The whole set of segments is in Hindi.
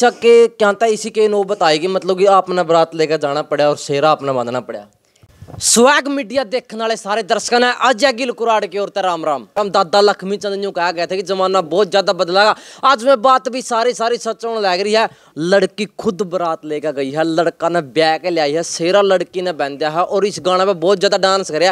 चक अच्छा, के क्या था इसी के नो आएगी मतलब कि आपने बरात लेकर जाना पड़ा और सेहरा आपने बांधना पड़ा स्वैग मीडिया देखने वाले सारे दर्शक ने अज है गिल कुराड़ की ओर से राम राम हम दादा लक्ष्मी चंद जी कहा गया था कि जमाना बहुत ज़्यादा बदलागा आज में बात भी सारी सारी सच होने लग रही है लड़की खुद बरात लेकर गई है लड़का ने ब्याह के लिया है सेरा लड़की ने बन दिया है और इस गाने पर बहुत ज़्यादा डांस कर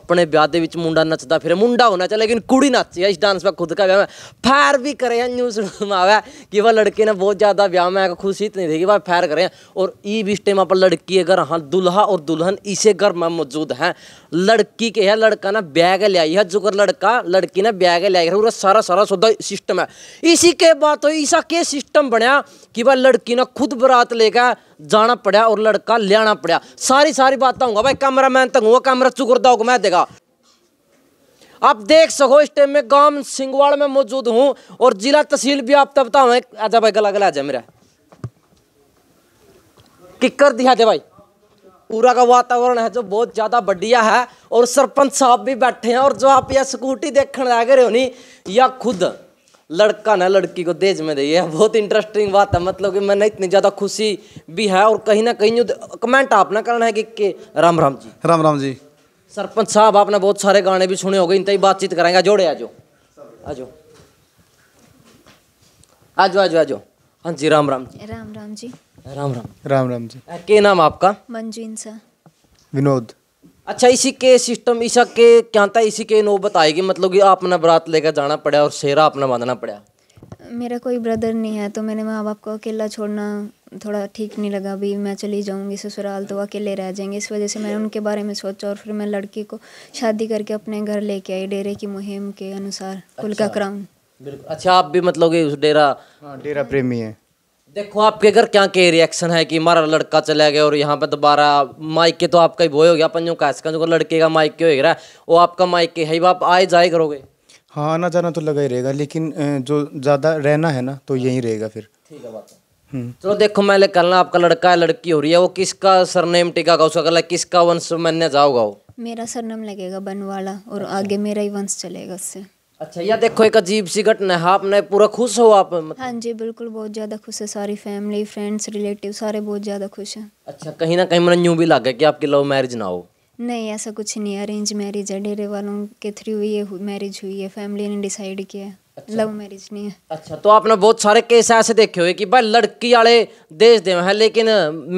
अपने ब्याह के मुंडा नचता फिर मुंडा होना चाहिए लेकिन कुड़ी नाची है इस डांस पर खुद का ब्याह फैर भी करे न्यूज़ में आवा कि वह लड़की ने बहुत ज़्यादा ब्याह में खुशी इतनी थी कि वह फैर करे और ई भी इस टाइम पर लड़की अगर हाँ दुल्हा और दुल्हन इसे घर में मौजूद हैं लड़की के है लड़का ना ब्याह के लिया है जुगर लड़का लड़की ने ब्याह के लिया पूरा सारा सारा सौदा सिस्टम है इसी के बात हो ईसा के सिस्टम बनया कि भाई लड़की ने खुद बरात लेकर जाना पड़ा और लड़का लियाना पड़ा सारी सारी बात होगा भाई कैमरा मैन तक हुआ कैमरा चुकरदा होगा मैं देगा आप देख सको इस टाइम में गांव सिंगवाड़ में मौजूद हूँ और जिला तहसील भी आप तब बताओ आजा भाई गला गला आजा मेरा कर दिया दे भाई पूरा का वातावरण है जो बहुत ज़्यादा बढ़िया है और सरपंच साहब भी बैठे हैं और जो आप यह स्कूटी देखने लग रहे हो नहीं या खुद लड़का ना लड़की को देज में है बहुत इंटरेस्टिंग बात है मतलब कि मैंने इतनी ज़्यादा खुशी भी है और कहीं ना कहीं कमेंट आप ना करना है कि, के राम राम जी राम राम जी सरपंच साहब आपने बहुत सारे गाने भी सुने हो गए इन ही बातचीत करेंगे जोड़े आज आज आज आज आज हाँ जी राम राम जी राम राम जी राम राम राम राम जी के नाम आपका मंजीन सर विनोद अच्छा इसी के सिस्टम इसी के क्या था इसी के नौबत आएगी मतलब कि अपना बरात लेकर जाना पड़ा और शेरा अपना बांधना पड़ा मेरा कोई ब्रदर नहीं है तो मैंने माँ बाप को अकेला छोड़ना थोड़ा ठीक नहीं लगा भी मैं चली जाऊँगी ससुराल तो अकेले रह जाएंगे इस वजह से मैंने उनके बारे में सोचा और फिर मैं लड़की को शादी करके अपने घर लेके आई डेरे की मुहिम के अनुसार अच्छा, कुल का अच्छा। क्राउन बिल्कुल अच्छा आप भी मतलब उस डेरा हाँ, डेरा प्रेमी है देखो आपके घर क्या के रिएक्शन है कि हमारा लड़का चला गया और यहाँ पे दोबारा माइक के तो आपका ही बोए हो गया पंजों का कैस जो लड़के का माइक के हो गया वो आपका माइक के है आप आए जाए करोगे हाँ आना जाना तो लगा ही रहेगा लेकिन जो ज़्यादा रहना है ना तो यहीं रहेगा फिर ठीक है बात हम्म। चलो देखो मैं करना आपका लड़का है लड़की हो रही है वो किसका सरनेम टिका का उसका गला किसका वंश मैंने जाओगा वो मेरा सरनेम लगेगा बनवाला और आगे मेरा ही वंश चलेगा उससे अच्छा यह देखो एक अजीब सी घटना है आपने पूरा खुश हो आप मतलब? हाँ जी बिल्कुल बहुत ज्यादा खुश है सारी फैमिली फ्रेंड्स रिलेटिव सारे बहुत ज्यादा खुश हैं अच्छा कहीं ना कहीं मन यूँ भी लगा कि आपकी लव मैरिज ना हो नहीं ऐसा कुछ नहीं अरेंज मैरिज है डेरे वालों के थ्रू ये मैरिज हुई है फैमिली ने डिसाइड किया है अच्छा। अच्छा, तो आपने बहुत सारे केस ऐसे देखे हुए कि भाई लड़की वाले देश दे लेकिन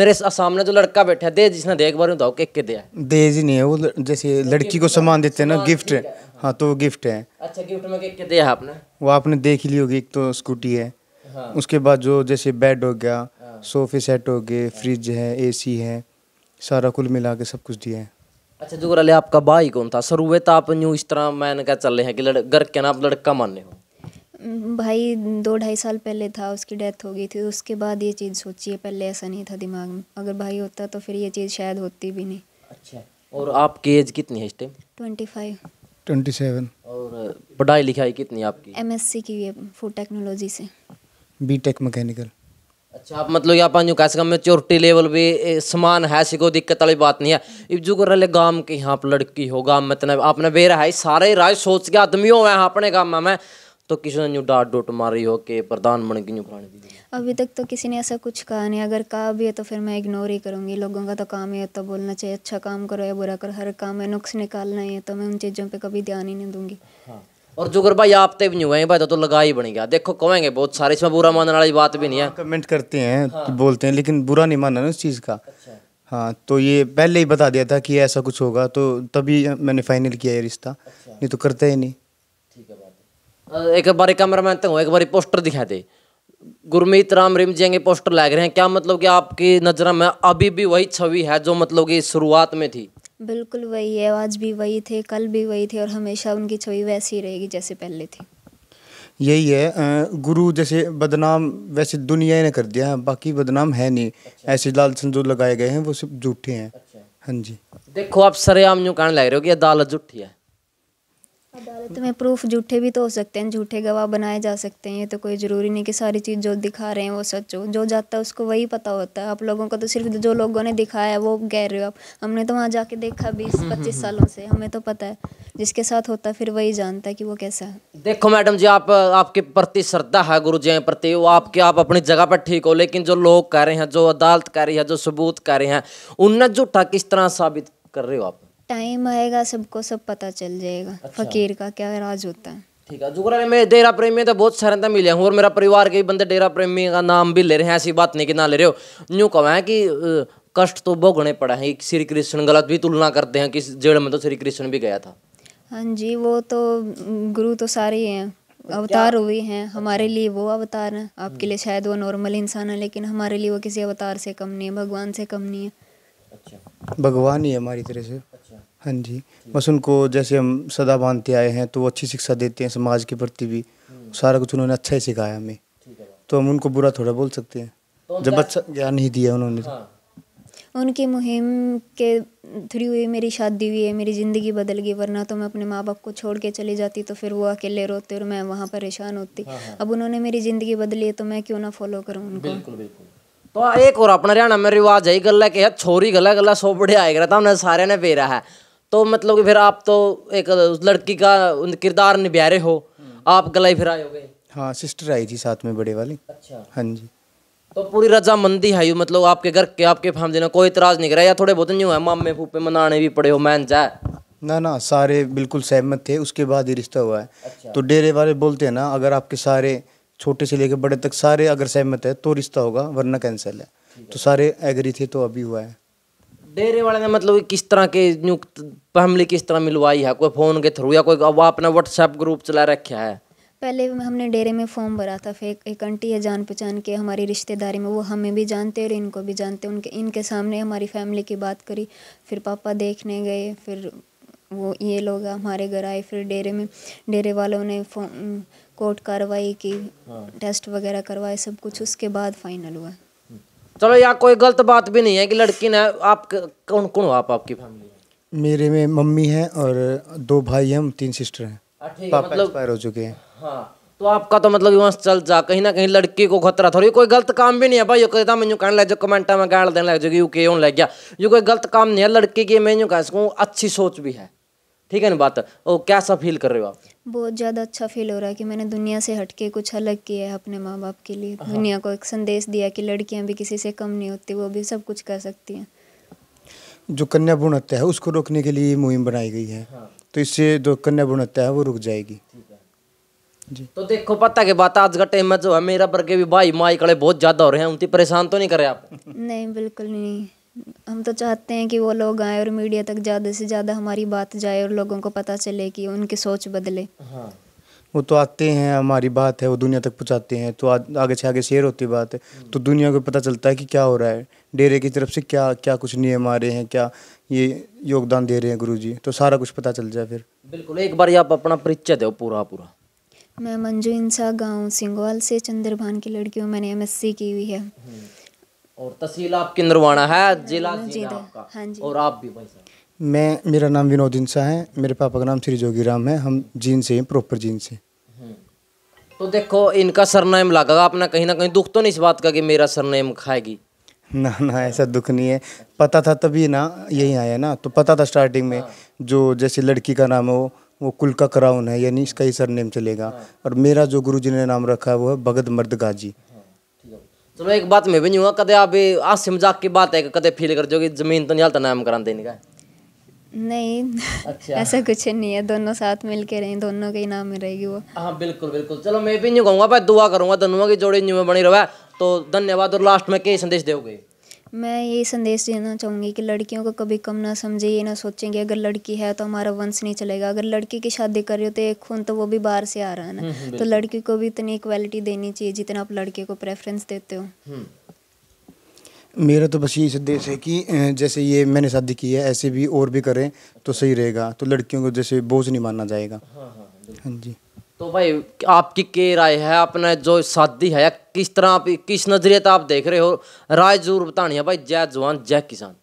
मेरे सामने जो लड़का बैठा है देश जिसने देख के के ही नहीं है वो जैसे अच्छा, लड़की को सामान देते हैं ना गिफ्ट हाँ तो वो गिफ्ट है अच्छा गिफ्ट में के दिया आपने वो आपने देख ली होगी एक तो स्कूटी है हाँ। उसके बाद जो जैसे बेड हो गया हाँ। सोफे सेट हो गए फ्रिज हाँ। है एसी है सारा कुल मिला के सब कुछ दिया है अच्छा जो आपका भाई कौन था सर हुए तो आप न्यू इस तरह मैंने कहा चल रहे हैं कि लड़ घर के ना आप लड़का मानने हो भाई दो ढाई साल पहले था उसकी डेथ हो गई थी तो उसके बाद ये चीज़ सोची है पहले ऐसा नहीं था दिमाग में अगर भाई होता तो फिर ये चीज़ शायद होती भी नहीं अच्छा और आपकी एज कितनी है इस time twenty five twenty seven और पढ़ाई लिखाई कितनी आपकी एम एस सी की है फूड टेक्नोलॉजी से बी टेक मकैनिकल अच्छा आप मतलब यहाँ पाँच कैसे कम मेच्योरिटी लेवल भी समान है सी कोई दिक्कत वाली बात नहीं है जो कर रहे गाँव के यहाँ पर लड़की हो गाँव में इतना आपने बेरा है सारे राज सोच के आदमी हो यहाँ अपने गाँव में तो किसी ने यूँ डांट डोट मारी हो के प्रधान बन के यूँ फलाने अभी तक तो किसी ने ऐसा कुछ कहा नहीं अगर कहा भी है तो फिर मैं इग्नोर ही करूँगी लोगों का तो काम ही होता तो बोलना चाहिए अच्छा काम करो या बुरा करो हर काम में नुक्स निकालना ही है तो मैं उन चीज़ों पर कभी ध्यान ही नहीं दूंगी हाँ। और जुगर भाई आपते तो भी नहीं हुए भाई तो, तो लगा ही बन गया देखो कहेंगे बहुत सारे इसमें बुरा मानने वाली बात भी नहीं है कमेंट हाँ, करते हैं हाँ। तो बोलते हैं लेकिन बुरा नहीं मानना ना उस चीज़ का अच्छा। हाँ तो ये पहले ही बता दिया था कि ऐसा कुछ होगा तो तभी मैंने फाइनल किया ये रिश्ता अच्छा। नहीं तो करता ही नहीं एक बार कैमरा मैन हूँ एक बार पोस्टर दिखा दे गुरमीत राम रिम जी पोस्टर लग रहे हैं क्या मतलब कि आपकी नजर में अभी भी वही छवि है जो मतलब कि शुरुआत में थी बिल्कुल वही है आज भी वही थे कल भी वही थे और हमेशा उनकी छवि वैसी रहेगी जैसे पहले थी यही है गुरु जैसे बदनाम वैसे दुनिया ने कर दिया है बाकी बदनाम है नहीं अच्छा। ऐसे लालसन जो लगाए गए हैं वो सिर्फ झूठे हैं अच्छा। हाँ जी देखो आप सरेआम यूँ कहने लग रहे हो कि दालत झूठी है अदालत में प्रूफ झूठे भी तो हो सकते हैं झूठे गवाह बनाए जा सकते हैं ये तो कोई ज़रूरी नहीं कि सारी चीज़ जो दिखा रहे हैं वो सच हो जो जाता है उसको वही पता होता है आप लोगों को तो सिर्फ जो लोगों ने दिखाया है वो कह रहे हो आप हमने तो वहाँ जाके देखा बीस हम्म, पच्चीस हम्म, सालों हम्म। से हमें तो पता है जिसके साथ होता फिर वही जानता है कि वो कैसा है देखो मैडम जी आप आपके प्रति श्रद्धा है गुरु जी प्रति वो आपके आप अपनी जगह पर ठीक हो लेकिन जो लोग कह रहे हैं जो अदालत कह रही है जो सबूत कह रहे हैं उन्हें झूठा किस तरह साबित कर रहे हो आप टाइम आएगा सबको सब पता चल जाएगा अच्छा। फकीर का क्या राज होता है ठीक है जुगरा मैं डेरा प्रेमी तो बहुत सारे मिले हूँ और मेरा परिवार के बंदे डेरा प्रेमी का नाम भी ले रहे हैं ऐसी बात नहीं कि ना ले रहे हो यूँ कहें कि कष्ट तो भोगने पड़ा है श्री कृष्ण गलत भी तुलना करते हैं कि जेड़ में तो श्री कृष्ण भी गया था हाँ जी वो तो गुरु तो सारे हैं अवतार हुए हैं अच्छा। हमारे लिए वो अवतार हैं आपके लिए हम्म। शायद वो नॉर्मल इंसान है लेकिन हमारे लिए वो किसी अवतार से कम नहीं है भगवान से कम नहीं है अच्छा भगवान ही हमारी तरह से हाँ जी बस उनको जैसे हम सदा बांधते आए हैं तो वो अच्छी शिक्षा देते हैं समाज के प्रति भी हम्म। सारा कुछ उन्होंने अच्छा ही सिखाया हमें तो हम उनको बुरा थोड़ा बोल सकते हैं तो जब अच्छा ज्ञान ही दिया उन्होंने तो। हाँ। उनकी मुहिम के थ्रू हुई मेरी शादी हुई है मेरी ज़िंदगी बदल गई वरना तो मैं अपने माँ बाप को छोड़ के चली जाती तो फिर वो अकेले रोते और मैं वहाँ परेशान होती हाँ हाँ। अब उन्होंने मेरी ज़िंदगी बदली है तो मैं क्यों ना फॉलो करूँ उनको बिल्कुल बिल्कुल तो एक और अपना हरियाणा में रिवाज है गला के छोरी गला गला सो बढ़िया आएगा तो हमने सारे ने पेरा है तो मतलब कि फिर आप तो एक लड़की का किरदार निभा रहे हो आप गलाई फिर आए हो हाँ सिस्टर आई थी साथ में बड़े वाली अच्छा हाँ जी तो पूरी रजामंदी है मतलब आपके घर के आपके फैमिली ने कोई इतराज नहीं करा या थोड़े बहुत नहीं हुआ मामे फूफे मनाने भी पड़े हो मैन जाए ना ना सारे बिल्कुल सहमत थे उसके बाद ही रिश्ता हुआ है अच्छा। तो डेरे वाले बोलते हैं ना अगर आपके सारे छोटे से लेकर बड़े तक सारे अगर सहमत है तो रिश्ता होगा वरना कैंसिल है तो सारे एग्री थे तो अभी हुआ है डेरे वाले ने मतलब किस तरह के नियुक्त फैमिली किस तरह मिलवाई है कोई फ़ोन के थ्रू या कोई अब व्हाट्सएप ग्रुप चला रखा है पहले हमने डेरे में फॉर्म भरा था फिर एक आंटी है जान पहचान के हमारी रिश्तेदारी में वो हमें भी जानते और इनको भी जानते उनके इनके सामने हमारी फैमिली की बात करी फिर पापा देखने गए फिर वो ये लोग हमारे घर आए फिर डेरे में डेरे वालों ने कोर्ट कार्रवाई की टेस्ट हाँ। वगैरह करवाए सब कुछ उसके बाद फाइनल हुआ चलो यार कोई गलत बात भी नहीं है कि लड़की ने आप कौन कौन हो आप आपकी फैमिली मेरे में मम्मी है और दो भाई हैं तीन सिस्टर हैं हाँ, मतलब, हो चुके हैं हाँ तो आपका तो मतलब वहाँ चल जा कहीं ना कहीं लड़की को खतरा थोड़ी कोई गलत काम भी नहीं है भाई कहता मैं कहने लग जाओ कमेंटा में गाड़ देने लग जाओ यू के लग गया यू कोई गलत काम नहीं है लड़की की मैं यूँ कह सकूँ अच्छी सोच भी है ठीक है ना बात ओ कैसा फील कर रहे हो आप बहुत ज़्यादा अच्छा फील हो रहा है कि मैंने दुनिया से हटके कुछ अलग किया है अपने माँ बाप के लिए हाँ। दुनिया को एक संदेश दिया कि लड़कियाँ भी किसी से कम नहीं होती वो भी सब कुछ कर सकती हैं जो कन्या भ्रूण हत्या है उसको रोकने के लिए मुहिम बनाई गई है हाँ। तो इससे जो कन्या भ्रूण हत्या है वो रुक जाएगी जी तो देखो पता के बात आज का टाइम में जो है मेरा वर्ग के भी भाई माई कड़े बहुत ज़्यादा हो रहे हैं उनकी परेशान तो नहीं करे आप नहीं बिल्कुल नहीं हम तो चाहते हैं कि वो लोग आए और मीडिया तक ज़्यादा से ज़्यादा हमारी बात जाए और लोगों को पता चले कि उनकी सोच बदले हाँ वो तो आते हैं हमारी बात है वो दुनिया तक पहुंचाते हैं तो आ, आगे से आगे शेयर होती बात है तो दुनिया को पता चलता है कि क्या हो रहा है डेरे की तरफ से क्या क्या कुछ नियम आ रहे हैं क्या ये योगदान दे रहे हैं गुरु जी तो सारा कुछ पता चल जाए फिर बिल्कुल एक बार आप अपना परिचय दो पूरा पूरा मैं मंजू इंसा गाँव सिंगवाल से चंद्रभान की लड़की हूँ मैंने एम की हुई है हम्म। और तहसील आपकी नरवाना है जिला आपका हाँ जी और आप भी भाई साहब मैं मेरा नाम विनोद इंसा है मेरे पापा का नाम श्री जोगी राम है हम जीन से हैं प्रॉपर जीन से हम्म। तो देखो इनका सरनेम लगा आपने कहीं ना कहीं दुख तो नहीं इस बात का कि मेरा सरनेम खाएगी ना ना ऐसा दुख नहीं है पता था तभी ना यही आया ना तो पता था स्टार्टिंग में हाँ। जो जैसे लड़की का नाम है वो वो कुल का कराउन है यानी इसका ही सरनेम चलेगा हाँ। और मेरा जो गुरु ने नाम रखा है वो है भगत मर्द गाजी चलो एक बात मैं भी नहीं हुआ कदे आप हास्य मजाक की बात है कदे फील कर जाओगे जमीन तो नहीं हालता नाम करा देने का नहीं अच्छा ऐसा कुछ नहीं है दोनों साथ मिल के रहें दोनों के ही नाम में रहेगी वो हाँ बिल्कुल बिल्कुल चलो मैं भी नहीं कहूँगा भाई दुआ करूँगा दोनों की जोड़ी न्यू में बनी रहा तो धन्यवाद और लास्ट में कई संदेश दोगे मैं यही संदेश देना चाहूँगी कि लड़कियों को कभी कम ना समझे ये ना सोचेंगे अगर लड़की है तो हमारा वंश नहीं चलेगा अगर लड़की की शादी कर रहे हो तो एक खून तो वो भी बाहर से आ रहा है ना हम्म, तो लड़की को भी इतनी इक्वालिटी देनी चाहिए जितना आप लड़के को प्रेफरेंस देते हो हम्म। मेरा तो बस यही संदेश है कि जैसे ये मैंने शादी की है ऐसे भी और भी करें तो सही रहेगा तो लड़कियों को जैसे बोझ नहीं मानना जाएगा हाँ, हाँ, हाँ, हाँ जी तो भाई आपकी के राय है अपना जो शादी है किस तरह आप किस नज़रिए आप देख रहे हो राय जरूर बतानी है भाई जय जवान जय किसान